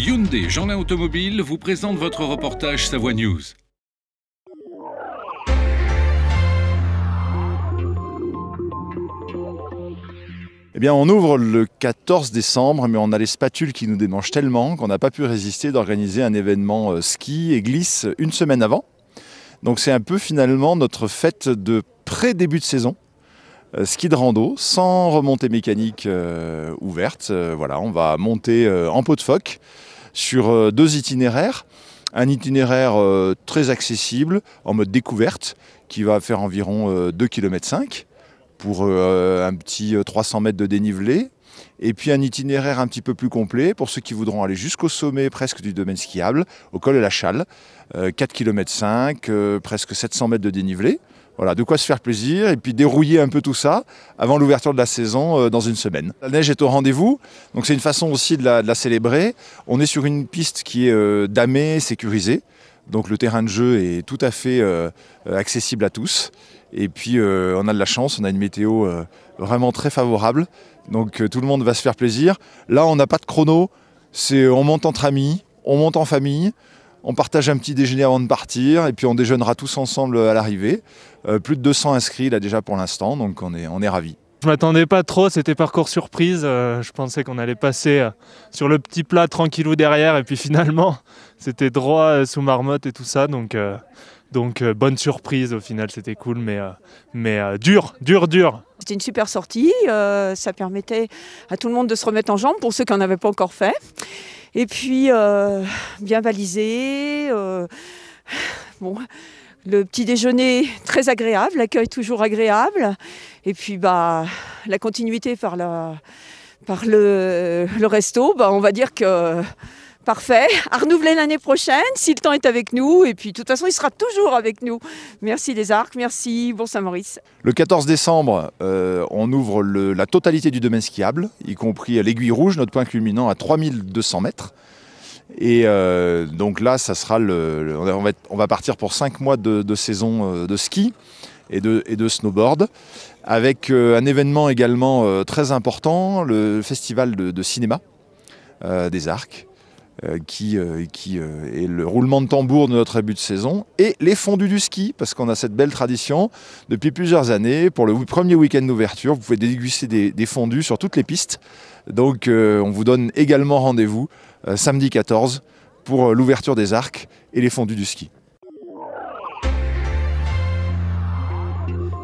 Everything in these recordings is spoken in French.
Hyundai Jeanlin Automobile vous présente votre reportage Savoie News. Eh bien, on ouvre le 14 décembre, mais on a les spatules qui nous démangent tellement qu'on n'a pas pu résister d'organiser un événement euh, ski et glisse une semaine avant. Donc c'est un peu finalement notre fête de pré-début de saison. Euh, ski de rando sans remontée mécanique euh, ouverte. Euh, voilà, on va monter en pot de phoque sur deux itinéraires. Un itinéraire très accessible en mode découverte qui va faire environ 2 km 5 pour un petit 300 mètres de dénivelé. Et puis un itinéraire un petit peu plus complet pour ceux qui voudront aller jusqu'au sommet presque du domaine skiable, au col de la Châle, 4 km 5, presque 700 mètres de dénivelé. Voilà, de quoi se faire plaisir et puis dérouiller un peu tout ça avant l'ouverture de la saison euh, dans une semaine. La neige est au rendez-vous, donc c'est une façon aussi de la, célébrer. On est sur une piste qui est euh, damée, sécurisée. Donc le terrain de jeu est tout à fait euh, accessible à tous. Et puis on a de la chance, on a une météo vraiment très favorable. Donc tout le monde va se faire plaisir. Là on n'a pas de chrono, c'est on monte entre amis, on monte en famille. On partage un petit déjeuner avant de partir et puis on déjeunera tous ensemble à l'arrivée. Euh, plus de 200 inscrits là déjà pour l'instant, donc on est, on est ravis. Je m'attendais pas trop, c'était parcours surprise. Euh, je pensais qu'on allait passer euh, sur le petit plat tranquillou derrière et puis finalement c'était droit sous marmotte et tout ça, donc donc bonne surprise au final, c'était cool, mais, mais dur, dur, dur. C'était une super sortie, ça permettait à tout le monde de se remettre en jambe pour ceux qui n'en avaient pas encore fait. Et puis, euh, bien balisé. Euh, bon, le petit déjeuner très agréable, l'accueil toujours agréable. Et puis, bah, la continuité par, la, par le, le resto, bah, on va dire que Parfait. À renouveler l'année prochaine, si le temps est avec nous. Et puis, de toute façon, il sera toujours avec nous. Merci les Arcs, merci Bon Saint-Maurice. Le 14 décembre, euh, on ouvre la totalité du domaine skiable, y compris l'Aiguille Rouge, notre point culminant à 3200 mètres. Et euh, donc là, ça sera le, on, va partir pour 5 mois de, saison euh, de ski et de, snowboard, avec un événement également très important, le festival de, cinéma des Arcs, euh, qui, euh, qui euh, est le roulement de tambour de notre début de saison, et les fondus du ski, parce qu'on a cette belle tradition depuis plusieurs années. Pour le premier week-end d'ouverture, vous pouvez déguster des, des, fondus sur toutes les pistes. Donc on vous donne également rendez-vous samedi 14 pour l'ouverture des arcs et les fondus du ski.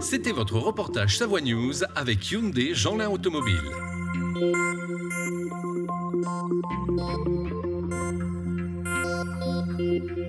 C'était votre reportage Savoie News avec Hyundai Jeanlin Automobile. Música